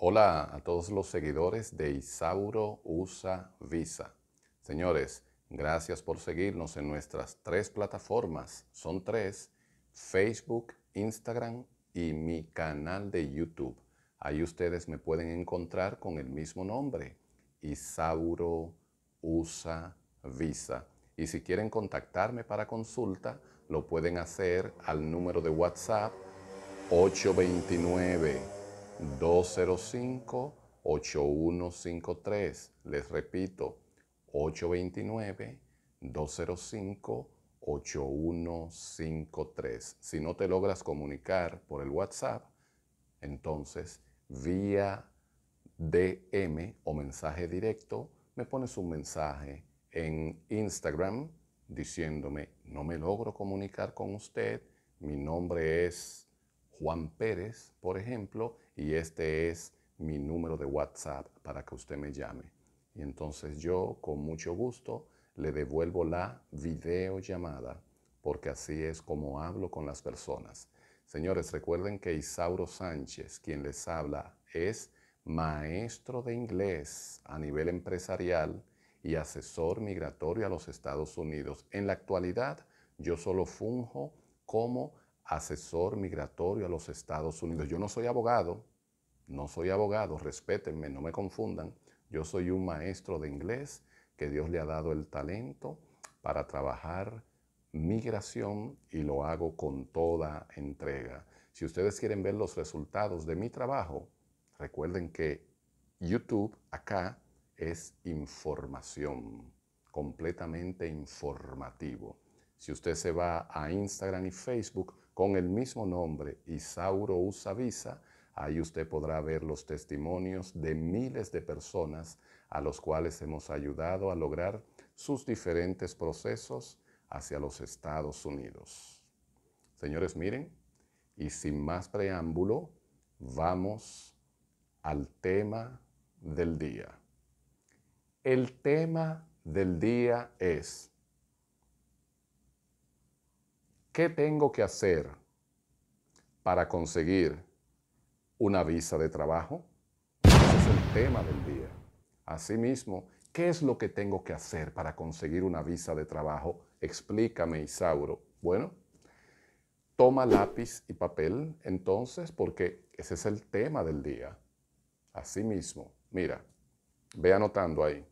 Hola a todos los seguidores de Isauro USA Visa. Señores, gracias por seguirnos en nuestras tres plataformas. Son tres, Facebook, Instagram y mi canal de YouTube. Ahí ustedes me pueden encontrar con el mismo nombre, Isauro USA Visa. Y si quieren contactarme para consulta, lo pueden hacer al número de WhatsApp 829 205-8153. Les repito, 829-205-8153. Si no te logras comunicar por el WhatsApp, entonces vía DM o mensaje directo, me pones un mensaje en Instagram diciéndome, no me logro comunicar con usted, mi nombre es Juan Pérez, por ejemplo, y este es mi número de WhatsApp para que usted me llame. Y entonces yo, con mucho gusto, le devuelvo la videollamada, porque así es como hablo con las personas. Señores, recuerden que Isauro Sánchez, quien les habla, es maestro de inglés a nivel empresarial y asesor migratorio a los Estados Unidos. En la actualidad, yo solo funjo como asesor migratorio a los Estados Unidos. Yo no soy abogado, no soy abogado, respétenme, no me confundan. Yo soy un maestro de inglés que Dios le ha dado el talento para trabajar migración y lo hago con toda entrega. Si ustedes quieren ver los resultados de mi trabajo, recuerden que YouTube acá es información, completamente informativo. Si usted se va a Instagram y Facebook, con el mismo nombre, Isauro Usavisa, ahí usted podrá ver los testimonios de miles de personas a los cuales hemos ayudado a lograr sus diferentes procesos hacia los Estados Unidos. Señores, miren, y sin más preámbulo, vamos al tema del día. El tema del día es ¿qué tengo que hacer para conseguir una visa de trabajo? Ese es el tema del día. Asimismo, ¿qué es lo que tengo que hacer para conseguir una visa de trabajo? Explícame, Isauro. Bueno, toma lápiz y papel entonces, porque ese es el tema del día. Asimismo, mira, ve anotando ahí.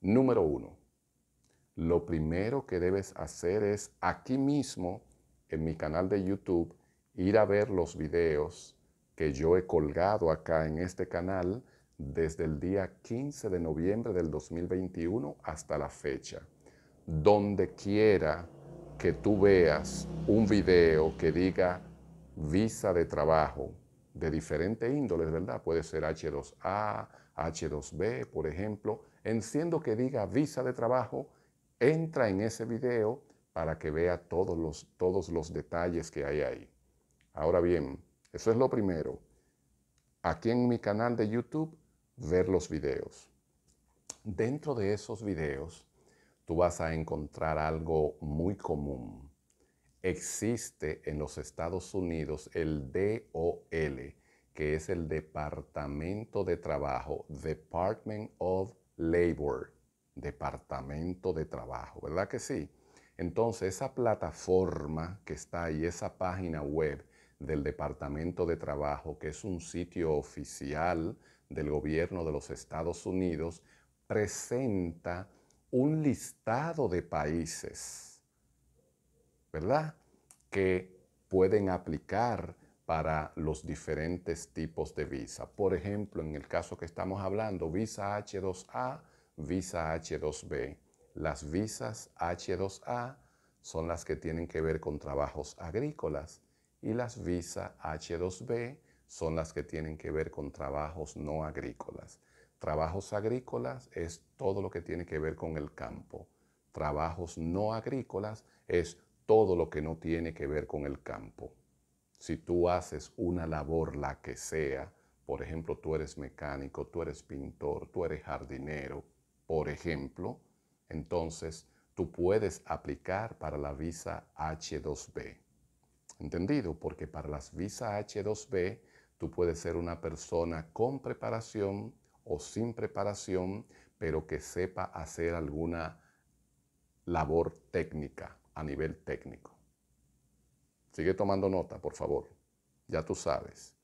Número uno lo primero que debes hacer es aquí mismo, en mi canal de YouTube, ir a ver los videos que yo he colgado acá en este canal desde el día 15 de noviembre del 2021 hasta la fecha. Donde quiera que tú veas un video que diga visa de trabajo de diferente índole ¿verdad? Puede ser H2A, H2B, por ejemplo. Enciendo que diga visa de trabajo, Entra en ese video para que vea todos los, todos los detalles que hay ahí. Ahora bien, eso es lo primero. Aquí en mi canal de YouTube, ver los videos. Dentro de esos videos, tú vas a encontrar algo muy común. Existe en los Estados Unidos el DOL, que es el Departamento de Trabajo, Department of Labor departamento de trabajo, ¿verdad que sí? Entonces, esa plataforma que está ahí, esa página web del Departamento de Trabajo, que es un sitio oficial del gobierno de los Estados Unidos, presenta un listado de países, ¿verdad? Que pueden aplicar para los diferentes tipos de visa. Por ejemplo, en el caso que estamos hablando, visa H2A, visa H2B. Las visas H2A son las que tienen que ver con trabajos agrícolas y las visas H2B son las que tienen que ver con trabajos no agrícolas. Trabajos agrícolas es todo lo que tiene que ver con el campo. Trabajos no agrícolas es todo lo que no tiene que ver con el campo. Si tú haces una labor, la que sea, por ejemplo, tú eres mecánico, tú eres pintor, tú eres jardinero, por ejemplo, entonces tú puedes aplicar para la visa H2B. ¿Entendido? Porque para las visas H2B tú puedes ser una persona con preparación o sin preparación, pero que sepa hacer alguna labor técnica a nivel técnico. Sigue tomando nota, por favor. Ya tú sabes.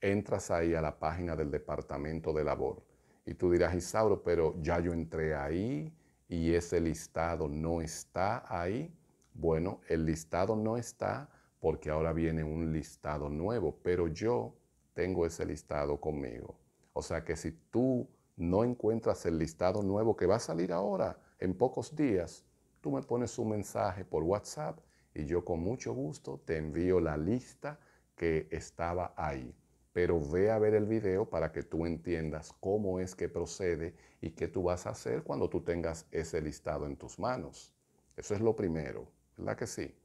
Entras ahí a la página del Departamento de Labor y tú dirás, Isauro, pero ya yo entré ahí y ese listado no está ahí. Bueno, el listado no está porque ahora viene un listado nuevo, pero yo tengo ese listado conmigo. O sea que si tú no encuentras el listado nuevo que va a salir ahora, en pocos días, tú me pones un mensaje por WhatsApp y yo con mucho gusto te envío la lista que estaba ahí pero ve a ver el video para que tú entiendas cómo es que procede y qué tú vas a hacer cuando tú tengas ese listado en tus manos. Eso es lo primero, ¿verdad que sí?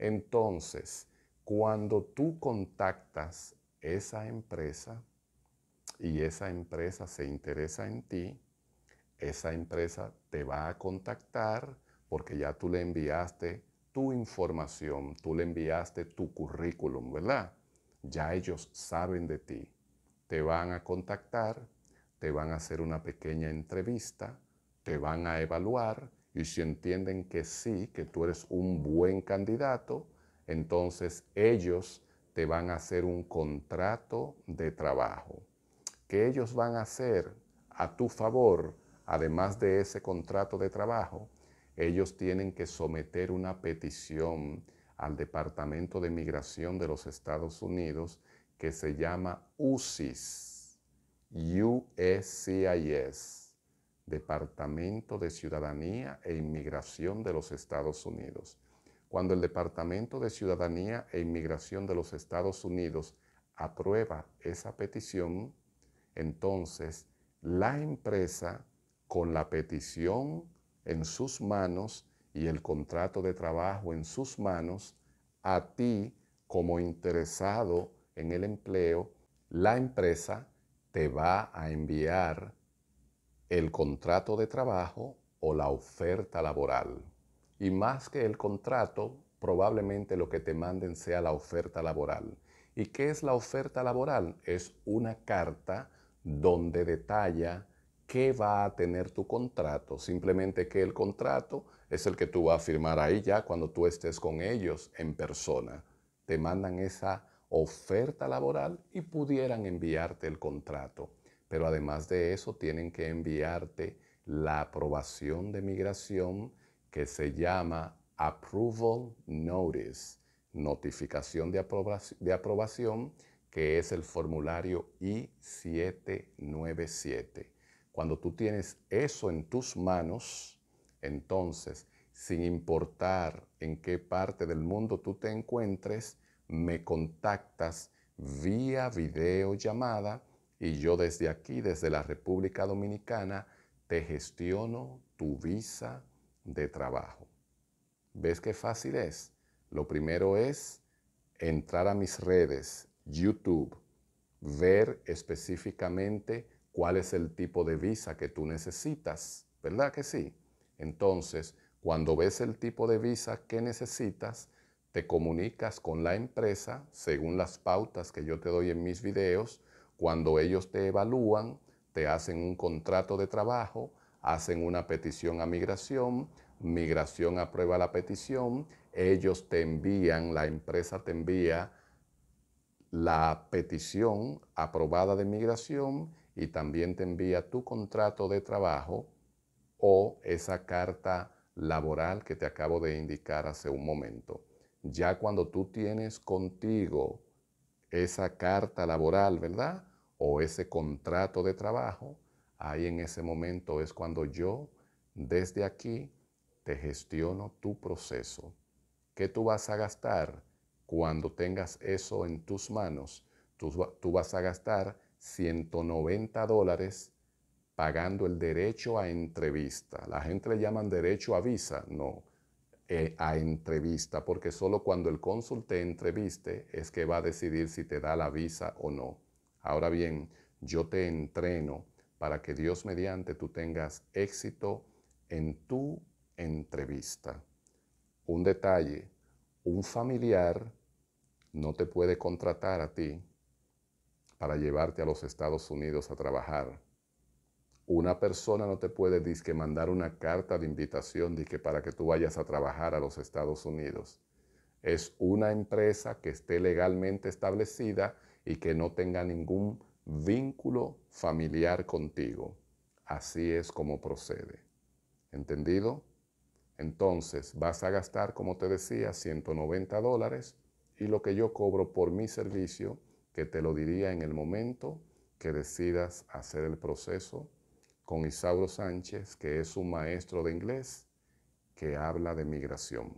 Entonces, cuando tú contactas esa empresa y esa empresa se interesa en ti, esa empresa te va a contactar porque ya tú le enviaste tu información, tú le enviaste tu currículum, ¿verdad? ya ellos saben de ti. Te van a contactar, te van a hacer una pequeña entrevista, te van a evaluar y si entienden que sí, que tú eres un buen candidato, entonces ellos te van a hacer un contrato de trabajo. ¿Qué ellos van a hacer a tu favor, además de ese contrato de trabajo? Ellos tienen que someter una petición al Departamento de Inmigración de los Estados Unidos que se llama UCIS, USCIS, e Departamento de Ciudadanía e Inmigración de los Estados Unidos. Cuando el Departamento de Ciudadanía e Inmigración de los Estados Unidos aprueba esa petición, entonces la empresa con la petición en sus manos y el contrato de trabajo en sus manos, a ti como interesado en el empleo, la empresa te va a enviar el contrato de trabajo o la oferta laboral. Y más que el contrato, probablemente lo que te manden sea la oferta laboral. ¿Y qué es la oferta laboral? Es una carta donde detalla qué va a tener tu contrato. Simplemente que el contrato es el que tú vas a firmar ahí ya cuando tú estés con ellos en persona. Te mandan esa oferta laboral y pudieran enviarte el contrato. Pero además de eso, tienen que enviarte la aprobación de migración que se llama Approval Notice, notificación de, aprobación, que es el formulario I-797. Cuando tú tienes eso en tus manos, entonces, sin importar en qué parte del mundo tú te encuentres, me contactas vía videollamada y yo desde aquí, desde la República Dominicana, te gestiono tu visa de trabajo. ¿Ves qué fácil es? Lo primero es entrar a mis redes, YouTube, ver específicamente cuál es el tipo de visa que tú necesitas, ¿verdad que sí? Entonces, cuando ves el tipo de visa que necesitas, te comunicas con la empresa según las pautas que yo te doy en mis videos. Cuando ellos te evalúan, te hacen un contrato de trabajo, hacen una petición a migración, migración aprueba la petición, ellos te envían, la empresa te envía la petición aprobada de migración y también te envía tu contrato de trabajo o esa carta laboral que te acabo de indicar hace un momento. Ya cuando tú tienes contigo esa carta laboral, ¿verdad? O ese contrato de trabajo, ahí en ese momento es cuando yo, desde aquí, te gestiono tu proceso. ¿Qué tú vas a gastar cuando tengas eso en tus manos? Tú, vas a gastar 190 dólares pagando el derecho a entrevista. La gente le llaman derecho a visa, no, eh, a entrevista, porque solo cuando el cónsul te entreviste es que va a decidir si te da la visa o no. Ahora bien, yo te entreno para que Dios mediante tú tengas éxito en tu entrevista. Un detalle, un familiar no te puede contratar a ti para llevarte a los Estados Unidos a trabajar una persona no te puede disque mandar una carta de invitación para que tú vayas a trabajar a los Estados Unidos. Es una empresa que esté legalmente establecida y que no tenga ningún vínculo familiar contigo. Así es como procede. ¿Entendido? Entonces vas a gastar, como te decía, 190 dólares y lo que yo cobro por mi servicio, que te lo diría en el momento que decidas hacer el proceso con Isauro Sánchez, que es un maestro de inglés que habla de migración.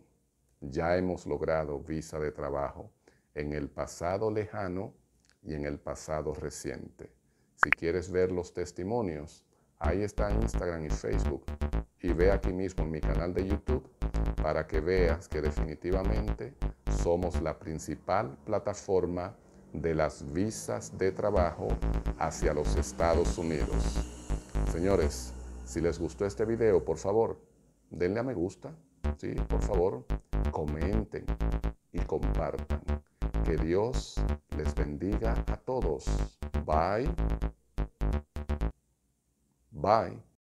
Ya hemos logrado visa de trabajo en el pasado lejano y en el pasado reciente. Si quieres ver los testimonios, ahí está en Instagram y Facebook y ve aquí mismo en mi canal de YouTube para que veas que definitivamente somos la principal plataforma de las visas de trabajo hacia los Estados Unidos. Señores, si les gustó este video, por favor, denle a me gusta, ¿sí? Por favor, comenten y compartan. Que Dios les bendiga a todos. Bye. Bye.